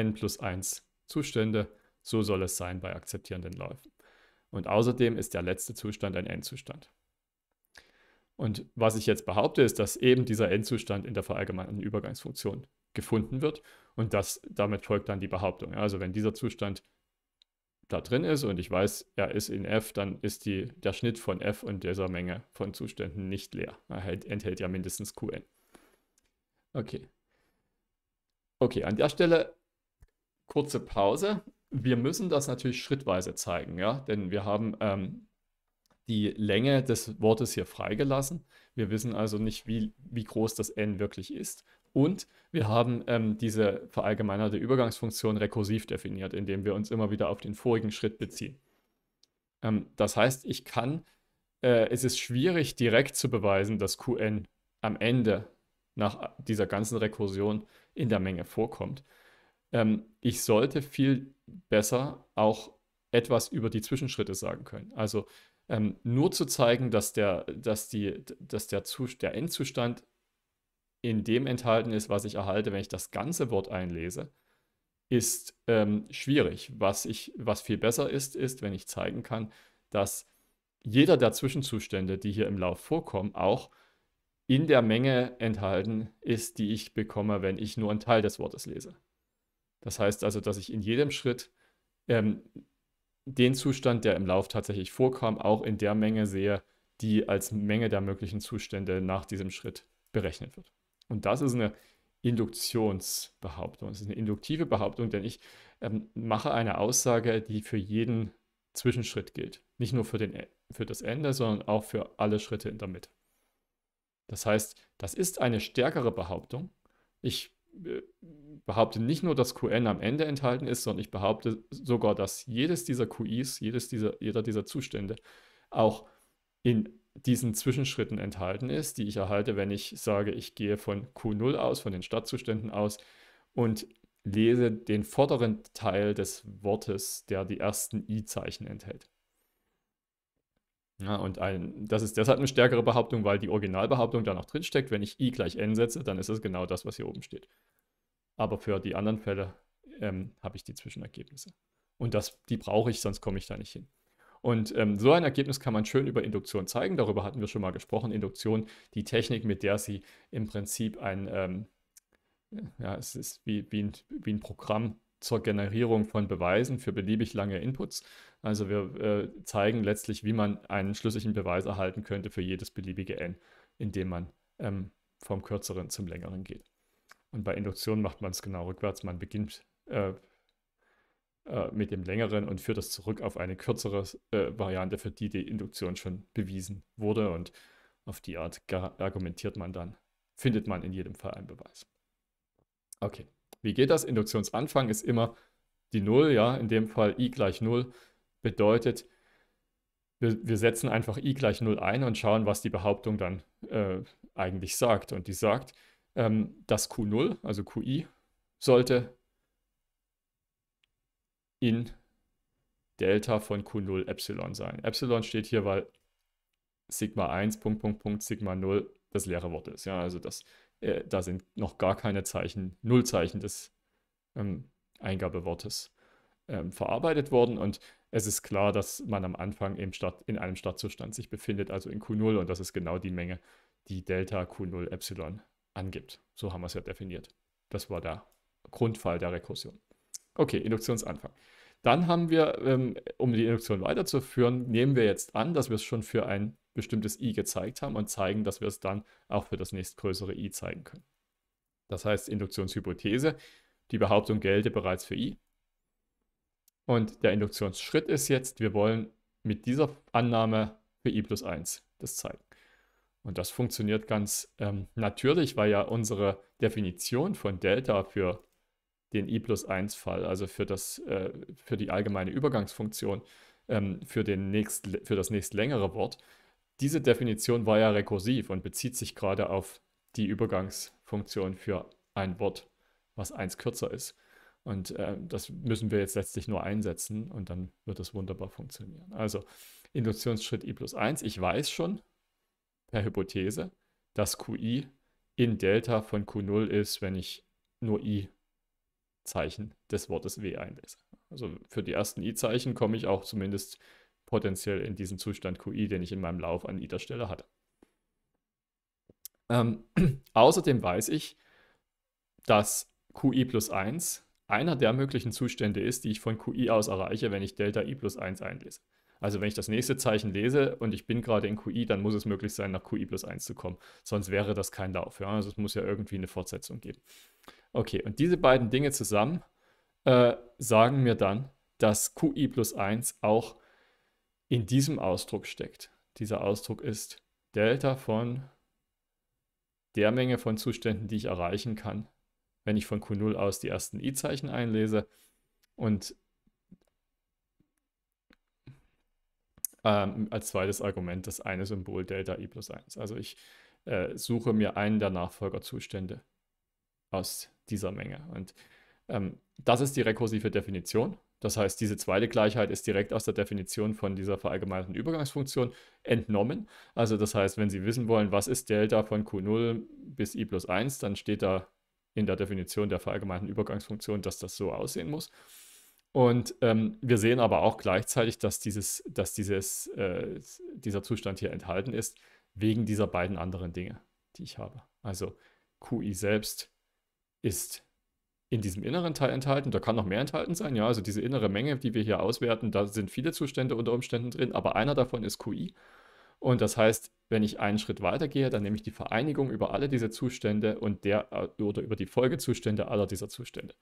n plus 1 Zustände. So soll es sein bei akzeptierenden Läufen. Und außerdem ist der letzte Zustand ein n-Zustand. Und was ich jetzt behaupte, ist, dass eben dieser n-Zustand in der verallgemeinerten Übergangsfunktion gefunden wird. Und das, damit folgt dann die Behauptung. Also wenn dieser Zustand da drin ist und ich weiß, er ist in f, dann ist die, der Schnitt von f und dieser Menge von Zuständen nicht leer. Er hält, enthält ja mindestens qn. Okay. Okay, an der Stelle kurze Pause. Wir müssen das natürlich schrittweise zeigen, ja, denn wir haben ähm, die Länge des Wortes hier freigelassen. Wir wissen also nicht, wie, wie groß das n wirklich ist. Und wir haben ähm, diese verallgemeinerte Übergangsfunktion rekursiv definiert, indem wir uns immer wieder auf den vorigen Schritt beziehen. Ähm, das heißt, ich kann, äh, es ist schwierig direkt zu beweisen, dass Qn am Ende nach dieser ganzen Rekursion in der Menge vorkommt ähm, ich sollte viel besser auch etwas über die Zwischenschritte sagen können. Also ähm, nur zu zeigen, dass der, dass die, dass der, der Endzustand in dem enthalten ist, was ich erhalte, wenn ich das ganze Wort einlese, ist ähm, schwierig. Was, ich, was viel besser ist, ist, wenn ich zeigen kann, dass jeder der Zwischenzustände, die hier im Lauf vorkommen, auch in der Menge enthalten ist, die ich bekomme, wenn ich nur einen Teil des Wortes lese. Das heißt also, dass ich in jedem Schritt ähm, den Zustand, der im Lauf tatsächlich vorkam, auch in der Menge sehe, die als Menge der möglichen Zustände nach diesem Schritt berechnet wird. Und das ist eine Induktionsbehauptung. Es ist eine induktive Behauptung, denn ich ähm, mache eine Aussage, die für jeden Zwischenschritt gilt. Nicht nur für, den, äh, für das Ende, sondern auch für alle Schritte in der Mitte. Das heißt, das ist eine stärkere Behauptung. Ich behaupte nicht nur, dass QN am Ende enthalten ist, sondern ich behaupte sogar, dass jedes dieser QIs, jedes dieser, jeder dieser Zustände auch in diesen Zwischenschritten enthalten ist, die ich erhalte, wenn ich sage, ich gehe von Q0 aus, von den Stadtzuständen aus und lese den vorderen Teil des Wortes, der die ersten I-Zeichen enthält. Ja, und ein, das ist deshalb eine stärkere Behauptung, weil die Originalbehauptung da noch drinsteckt. Wenn ich i gleich n setze, dann ist es genau das, was hier oben steht. Aber für die anderen Fälle ähm, habe ich die Zwischenergebnisse. Und das, die brauche ich, sonst komme ich da nicht hin. Und ähm, so ein Ergebnis kann man schön über Induktion zeigen. Darüber hatten wir schon mal gesprochen. Induktion, die Technik, mit der Sie im Prinzip ein, ähm, ja, es ist wie, wie, ein, wie ein Programm zur Generierung von Beweisen für beliebig lange Inputs. Also wir äh, zeigen letztlich, wie man einen schlüssigen Beweis erhalten könnte für jedes beliebige n, indem man ähm, vom kürzeren zum längeren geht. Und bei Induktion macht man es genau rückwärts. Man beginnt äh, äh, mit dem längeren und führt es zurück auf eine kürzere äh, Variante, für die die Induktion schon bewiesen wurde. Und auf die Art argumentiert man dann, findet man in jedem Fall einen Beweis. Okay. Wie geht das? Induktionsanfang ist immer die 0, ja, in dem Fall i gleich 0 bedeutet, wir, wir setzen einfach i gleich 0 ein und schauen, was die Behauptung dann äh, eigentlich sagt. Und die sagt, ähm, dass Q0, also QI, sollte in Delta von Q0 Epsilon sein. Epsilon steht hier, weil Sigma 1, Punkt, Punkt, Punkt, Sigma 0 das leere Wort ist. Ja, also das äh, da sind noch gar keine Zeichen, Nullzeichen des ähm, Eingabewortes ähm, verarbeitet worden. Und es ist klar, dass man am Anfang im Start, in einem Startzustand sich befindet, also in Q0. Und das ist genau die Menge, die Delta Q0 Epsilon angibt. So haben wir es ja definiert. Das war der Grundfall der Rekursion. Okay, Induktionsanfang. Dann haben wir, ähm, um die Induktion weiterzuführen, nehmen wir jetzt an, dass wir es schon für ein bestimmtes i gezeigt haben und zeigen, dass wir es dann auch für das nächstgrößere i zeigen können. Das heißt Induktionshypothese, die Behauptung gelte bereits für i. Und der Induktionsschritt ist jetzt, wir wollen mit dieser Annahme für i plus 1 das zeigen. Und das funktioniert ganz ähm, natürlich, weil ja unsere Definition von Delta für den i plus 1 Fall, also für, das, äh, für die allgemeine Übergangsfunktion, ähm, für, den nächst, für das nächstlängere Wort, diese Definition war ja rekursiv und bezieht sich gerade auf die Übergangsfunktion für ein Wort, was eins kürzer ist. Und äh, das müssen wir jetzt letztlich nur einsetzen und dann wird das wunderbar funktionieren. Also Induktionsschritt i plus 1. Ich weiß schon per Hypothese, dass QI in Delta von Q0 ist, wenn ich nur i Zeichen des Wortes W einlese. Also für die ersten i-Zeichen komme ich auch zumindest potenziell in diesem Zustand QI, den ich in meinem Lauf an jeder Stelle hatte. Ähm, außerdem weiß ich, dass QI plus 1 einer der möglichen Zustände ist, die ich von QI aus erreiche, wenn ich Delta I plus 1 einlese. Also wenn ich das nächste Zeichen lese und ich bin gerade in QI, dann muss es möglich sein, nach QI plus 1 zu kommen. Sonst wäre das kein Lauf. Ja? Also es muss ja irgendwie eine Fortsetzung geben. Okay, und diese beiden Dinge zusammen äh, sagen mir dann, dass QI plus 1 auch in diesem Ausdruck steckt. Dieser Ausdruck ist Delta von der Menge von Zuständen, die ich erreichen kann, wenn ich von Q0 aus die ersten i-Zeichen einlese und ähm, als zweites Argument das eine Symbol Delta i plus 1. Also ich äh, suche mir einen der Nachfolgerzustände aus dieser Menge. Und ähm, das ist die rekursive Definition. Das heißt, diese zweite Gleichheit ist direkt aus der Definition von dieser verallgemeinerten Übergangsfunktion entnommen. Also das heißt, wenn Sie wissen wollen, was ist Delta von Q0 bis i plus 1, dann steht da in der Definition der verallgemeinerten Übergangsfunktion, dass das so aussehen muss. Und ähm, wir sehen aber auch gleichzeitig, dass, dieses, dass dieses, äh, dieser Zustand hier enthalten ist, wegen dieser beiden anderen Dinge, die ich habe. Also QI selbst ist in diesem inneren Teil enthalten. Da kann noch mehr enthalten sein, ja. Also diese innere Menge, die wir hier auswerten, da sind viele Zustände unter Umständen drin, aber einer davon ist QI. Und das heißt, wenn ich einen Schritt weitergehe, dann nehme ich die Vereinigung über alle diese Zustände und der äh, oder über die Folgezustände aller dieser Zustände.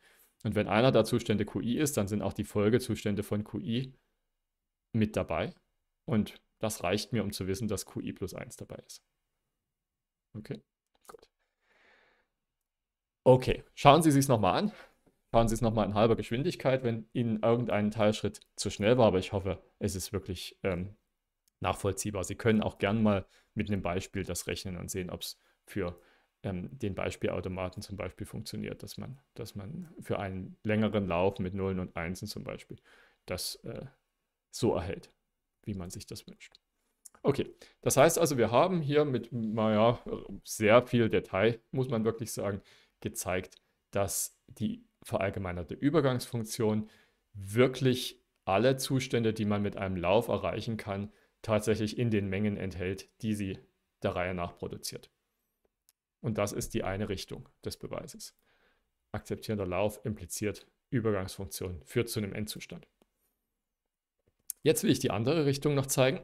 Und wenn einer der Zustände QI ist, dann sind auch die Folgezustände von QI mit dabei. Und das reicht mir, um zu wissen, dass QI plus 1 dabei ist. Okay. Okay, schauen Sie sich es nochmal an. Schauen Sie es nochmal in halber Geschwindigkeit, wenn Ihnen irgendein Teilschritt zu schnell war. Aber ich hoffe, es ist wirklich ähm, nachvollziehbar. Sie können auch gern mal mit einem Beispiel das rechnen und sehen, ob es für ähm, den Beispielautomaten zum Beispiel funktioniert, dass man, dass man für einen längeren Lauf mit Nullen und Einsen zum Beispiel das äh, so erhält, wie man sich das wünscht. Okay, das heißt also, wir haben hier mit, naja, sehr viel Detail, muss man wirklich sagen, gezeigt, dass die verallgemeinerte Übergangsfunktion wirklich alle Zustände, die man mit einem Lauf erreichen kann, tatsächlich in den Mengen enthält, die sie der Reihe nach produziert. Und das ist die eine Richtung des Beweises. Akzeptierender Lauf impliziert Übergangsfunktion, führt zu einem Endzustand. Jetzt will ich die andere Richtung noch zeigen.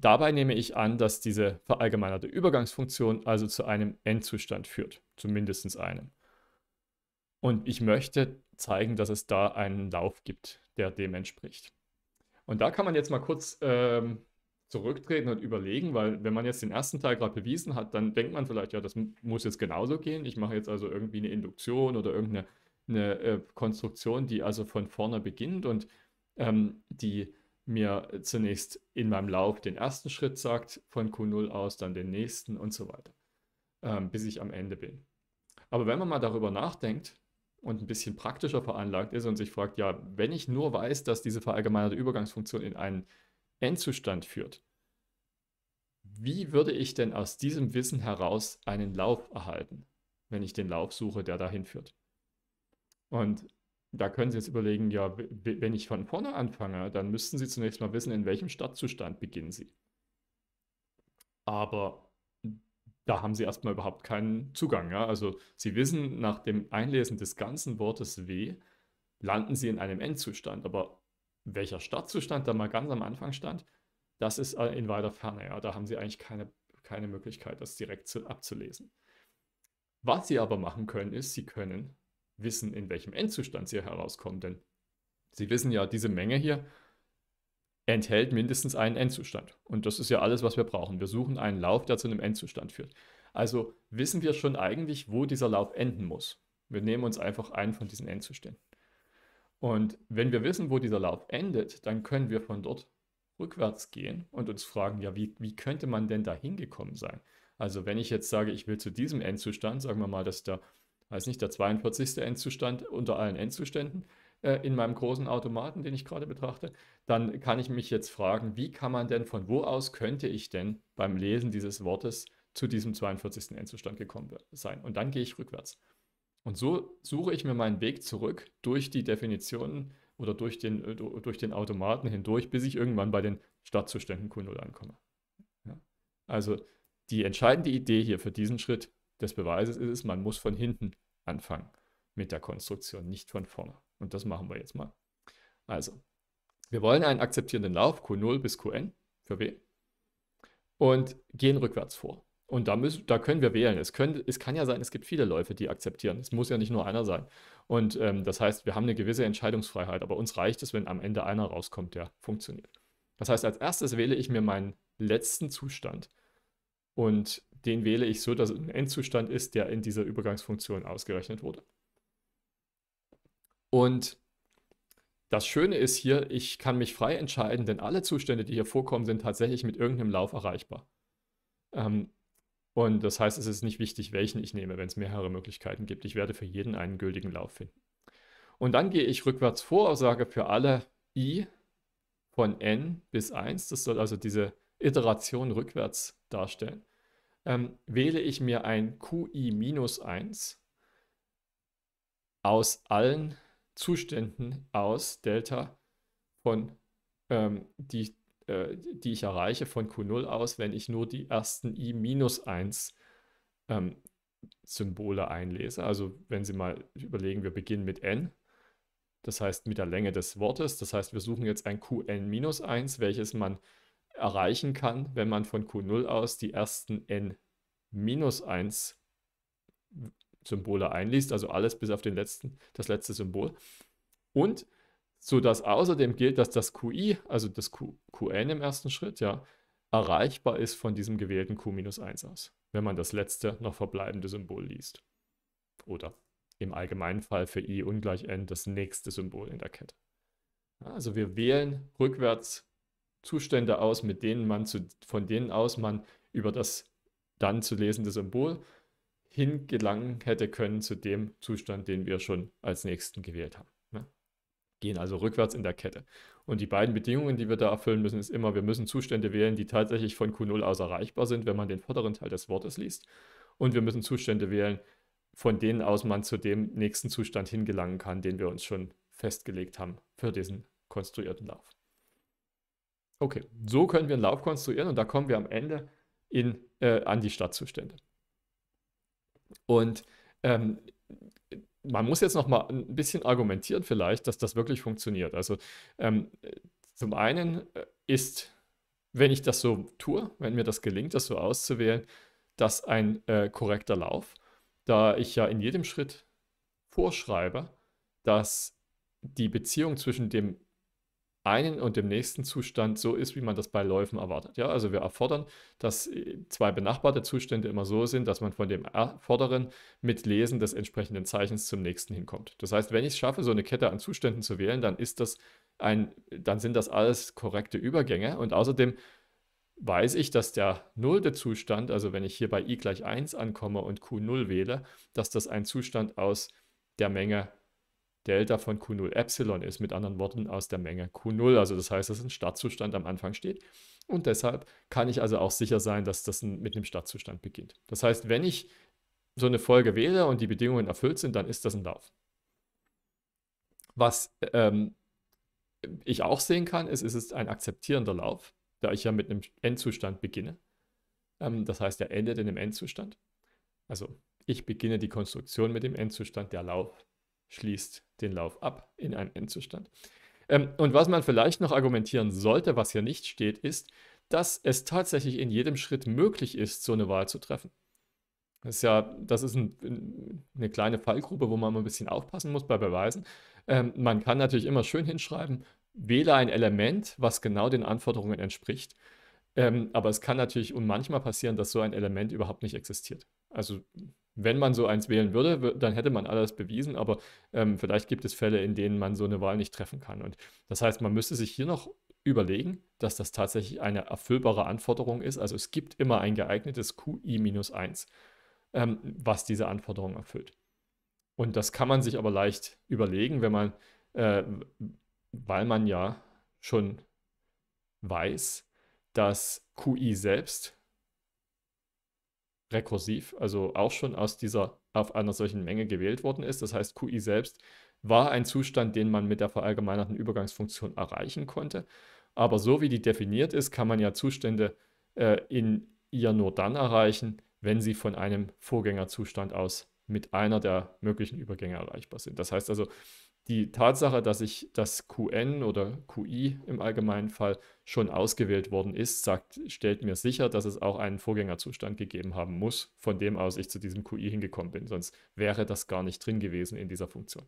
Dabei nehme ich an, dass diese verallgemeinerte Übergangsfunktion also zu einem Endzustand führt, zumindest einem. Und ich möchte zeigen, dass es da einen Lauf gibt, der dem entspricht. Und da kann man jetzt mal kurz ähm, zurücktreten und überlegen, weil wenn man jetzt den ersten Teil gerade bewiesen hat, dann denkt man vielleicht, ja, das muss jetzt genauso gehen. Ich mache jetzt also irgendwie eine Induktion oder irgendeine eine, äh, Konstruktion, die also von vorne beginnt und ähm, die mir zunächst in meinem Lauf den ersten Schritt sagt von Q0 aus, dann den nächsten und so weiter, ähm, bis ich am Ende bin. Aber wenn man mal darüber nachdenkt und ein bisschen praktischer veranlagt ist und sich fragt, ja, wenn ich nur weiß, dass diese verallgemeinerte Übergangsfunktion in einen Endzustand führt, wie würde ich denn aus diesem Wissen heraus einen Lauf erhalten, wenn ich den Lauf suche, der dahin führt? Und da können Sie jetzt überlegen, ja, wenn ich von vorne anfange, dann müssten Sie zunächst mal wissen, in welchem Startzustand beginnen Sie. Aber da haben Sie erstmal überhaupt keinen Zugang. Ja? Also Sie wissen, nach dem Einlesen des ganzen Wortes W landen Sie in einem Endzustand. Aber welcher Startzustand da mal ganz am Anfang stand, das ist äh, in weiter Ferne. Ja? Da haben Sie eigentlich keine, keine Möglichkeit, das direkt zu, abzulesen. Was Sie aber machen können, ist, Sie können wissen, in welchem Endzustand sie herauskommen. Denn Sie wissen ja, diese Menge hier enthält mindestens einen Endzustand. Und das ist ja alles, was wir brauchen. Wir suchen einen Lauf, der zu einem Endzustand führt. Also wissen wir schon eigentlich, wo dieser Lauf enden muss. Wir nehmen uns einfach einen von diesen Endzuständen. Und wenn wir wissen, wo dieser Lauf endet, dann können wir von dort rückwärts gehen und uns fragen, ja, wie, wie könnte man denn da hingekommen sein? Also wenn ich jetzt sage, ich will zu diesem Endzustand, sagen wir mal, dass der weiß nicht, der 42. Endzustand unter allen Endzuständen äh, in meinem großen Automaten, den ich gerade betrachte, dann kann ich mich jetzt fragen, wie kann man denn, von wo aus könnte ich denn beim Lesen dieses Wortes zu diesem 42. Endzustand gekommen sein? Und dann gehe ich rückwärts. Und so suche ich mir meinen Weg zurück durch die Definitionen oder durch den, äh, durch den Automaten hindurch, bis ich irgendwann bei den Startzuständen Q0 ankomme. Ja? Also die entscheidende Idee hier für diesen Schritt des Beweises ist es, man muss von hinten anfangen mit der Konstruktion, nicht von vorne. Und das machen wir jetzt mal. Also, wir wollen einen akzeptierenden Lauf Q0 bis Qn für W und gehen rückwärts vor. Und da, müssen, da können wir wählen. Es, können, es kann ja sein, es gibt viele Läufe, die akzeptieren. Es muss ja nicht nur einer sein. Und ähm, das heißt, wir haben eine gewisse Entscheidungsfreiheit, aber uns reicht es, wenn am Ende einer rauskommt, der funktioniert. Das heißt, als erstes wähle ich mir meinen letzten Zustand und den wähle ich so, dass es ein Endzustand ist, der in dieser Übergangsfunktion ausgerechnet wurde. Und das Schöne ist hier, ich kann mich frei entscheiden, denn alle Zustände, die hier vorkommen, sind tatsächlich mit irgendeinem Lauf erreichbar. Ähm, und das heißt, es ist nicht wichtig, welchen ich nehme, wenn es mehrere Möglichkeiten gibt. Ich werde für jeden einen gültigen Lauf finden. Und dann gehe ich rückwärts vor und sage für alle i von n bis 1, das soll also diese Iteration rückwärts darstellen ähm, wähle ich mir ein QI-1 aus allen Zuständen aus Delta von ähm, die, äh, die ich erreiche von Q0 aus, wenn ich nur die ersten i-1 ähm, Symbole einlese. Also wenn Sie mal überlegen, wir beginnen mit n, das heißt mit der Länge des Wortes. Das heißt, wir suchen jetzt ein Qn-1, welches man erreichen kann, wenn man von Q0 aus die ersten n-1 Symbole einliest, also alles bis auf den letzten, das letzte Symbol. Und so dass außerdem gilt, dass das QI, also das Q, Qn im ersten Schritt, ja, erreichbar ist von diesem gewählten Q-1 aus, wenn man das letzte noch verbleibende Symbol liest. Oder im allgemeinen Fall für i ungleich n das nächste Symbol in der Kette. Also wir wählen rückwärts Zustände aus, mit denen man zu, von denen aus man über das dann zu lesende Symbol hingelangen hätte können zu dem Zustand, den wir schon als nächsten gewählt haben. Ne? Gehen also rückwärts in der Kette. Und die beiden Bedingungen, die wir da erfüllen müssen, ist immer, wir müssen Zustände wählen, die tatsächlich von Q0 aus erreichbar sind, wenn man den vorderen Teil des Wortes liest. Und wir müssen Zustände wählen, von denen aus man zu dem nächsten Zustand hingelangen kann, den wir uns schon festgelegt haben für diesen konstruierten Lauf. Okay, so können wir einen Lauf konstruieren und da kommen wir am Ende in, äh, an die Stadtzustände. Und ähm, man muss jetzt noch mal ein bisschen argumentieren vielleicht, dass das wirklich funktioniert. Also ähm, zum einen äh, ist, wenn ich das so tue, wenn mir das gelingt, das so auszuwählen, das ein äh, korrekter Lauf, da ich ja in jedem Schritt vorschreibe, dass die Beziehung zwischen dem einen und dem nächsten Zustand so ist, wie man das bei Läufen erwartet. Ja, also wir erfordern, dass äh, zwei benachbarte Zustände immer so sind, dass man von dem vorderen mit Lesen des entsprechenden Zeichens zum nächsten hinkommt. Das heißt, wenn ich es schaffe, so eine Kette an Zuständen zu wählen, dann ist das ein, dann sind das alles korrekte Übergänge und außerdem weiß ich, dass der nullte Zustand, also wenn ich hier bei i gleich 1 ankomme und q0 wähle, dass das ein Zustand aus der Menge Delta von Q0 Epsilon ist, mit anderen Worten aus der Menge Q0. Also das heißt, dass ein Startzustand am Anfang steht. Und deshalb kann ich also auch sicher sein, dass das mit einem Startzustand beginnt. Das heißt, wenn ich so eine Folge wähle und die Bedingungen erfüllt sind, dann ist das ein Lauf. Was ähm, ich auch sehen kann, ist, es ist ein akzeptierender Lauf, da ich ja mit einem Endzustand beginne. Ähm, das heißt, er endet in einem Endzustand. Also ich beginne die Konstruktion mit dem Endzustand, der Lauf schließt den Lauf ab in einen Endzustand. Ähm, und was man vielleicht noch argumentieren sollte, was hier nicht steht, ist, dass es tatsächlich in jedem Schritt möglich ist, so eine Wahl zu treffen. Das ist ja, das ist ein, eine kleine Fallgruppe, wo man mal ein bisschen aufpassen muss bei Beweisen. Ähm, man kann natürlich immer schön hinschreiben, wähle ein Element, was genau den Anforderungen entspricht. Ähm, aber es kann natürlich und manchmal passieren, dass so ein Element überhaupt nicht existiert. Also wenn man so eins wählen würde, dann hätte man alles bewiesen, aber ähm, vielleicht gibt es Fälle, in denen man so eine Wahl nicht treffen kann. Und das heißt, man müsste sich hier noch überlegen, dass das tatsächlich eine erfüllbare Anforderung ist. Also es gibt immer ein geeignetes QI-1, ähm, was diese Anforderung erfüllt. Und das kann man sich aber leicht überlegen, wenn man, äh, weil man ja schon weiß, dass QI selbst rekursiv, also auch schon aus dieser auf einer solchen Menge gewählt worden ist. Das heißt, QI selbst war ein Zustand, den man mit der verallgemeinerten Übergangsfunktion erreichen konnte. Aber so wie die definiert ist, kann man ja Zustände äh, in ihr nur dann erreichen, wenn sie von einem Vorgängerzustand aus mit einer der möglichen Übergänge erreichbar sind. Das heißt also, die Tatsache, dass ich das QN oder QI im allgemeinen Fall schon ausgewählt worden ist, sagt, stellt mir sicher, dass es auch einen Vorgängerzustand gegeben haben muss, von dem aus ich zu diesem QI hingekommen bin. Sonst wäre das gar nicht drin gewesen in dieser Funktion.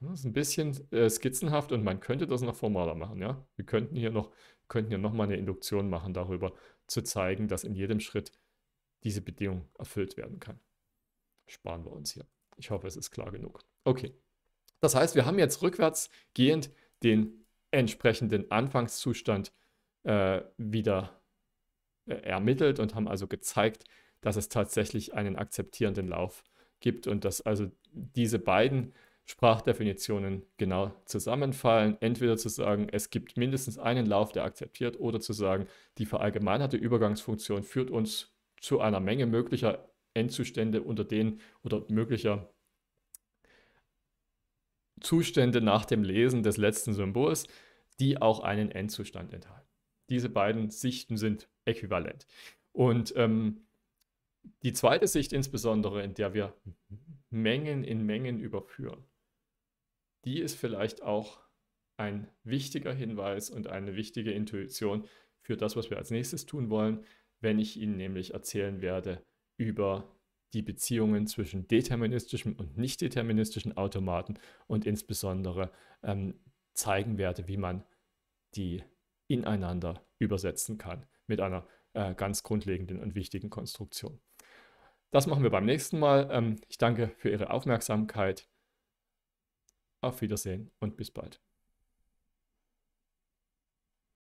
Das ist ein bisschen äh, skizzenhaft und man könnte das noch formaler machen. Ja? Wir könnten hier noch, könnten hier noch mal eine Induktion machen darüber, zu zeigen, dass in jedem Schritt diese Bedingung erfüllt werden kann. Sparen wir uns hier. Ich hoffe, es ist klar genug. Okay. Das heißt, wir haben jetzt rückwärtsgehend den entsprechenden Anfangszustand äh, wieder äh, ermittelt und haben also gezeigt, dass es tatsächlich einen akzeptierenden Lauf gibt und dass also diese beiden Sprachdefinitionen genau zusammenfallen. Entweder zu sagen, es gibt mindestens einen Lauf, der akzeptiert, oder zu sagen, die verallgemeinerte Übergangsfunktion führt uns zu einer Menge möglicher Endzustände, unter denen oder möglicher Zustände nach dem Lesen des letzten Symbols, die auch einen Endzustand enthalten. Diese beiden Sichten sind äquivalent. Und ähm, die zweite Sicht insbesondere, in der wir Mengen in Mengen überführen, die ist vielleicht auch ein wichtiger Hinweis und eine wichtige Intuition für das, was wir als nächstes tun wollen, wenn ich Ihnen nämlich erzählen werde über die Beziehungen zwischen deterministischen und nicht deterministischen Automaten und insbesondere ähm, zeigen werde, wie man die ineinander übersetzen kann mit einer äh, ganz grundlegenden und wichtigen Konstruktion. Das machen wir beim nächsten Mal. Ähm, ich danke für Ihre Aufmerksamkeit. Auf Wiedersehen und bis bald.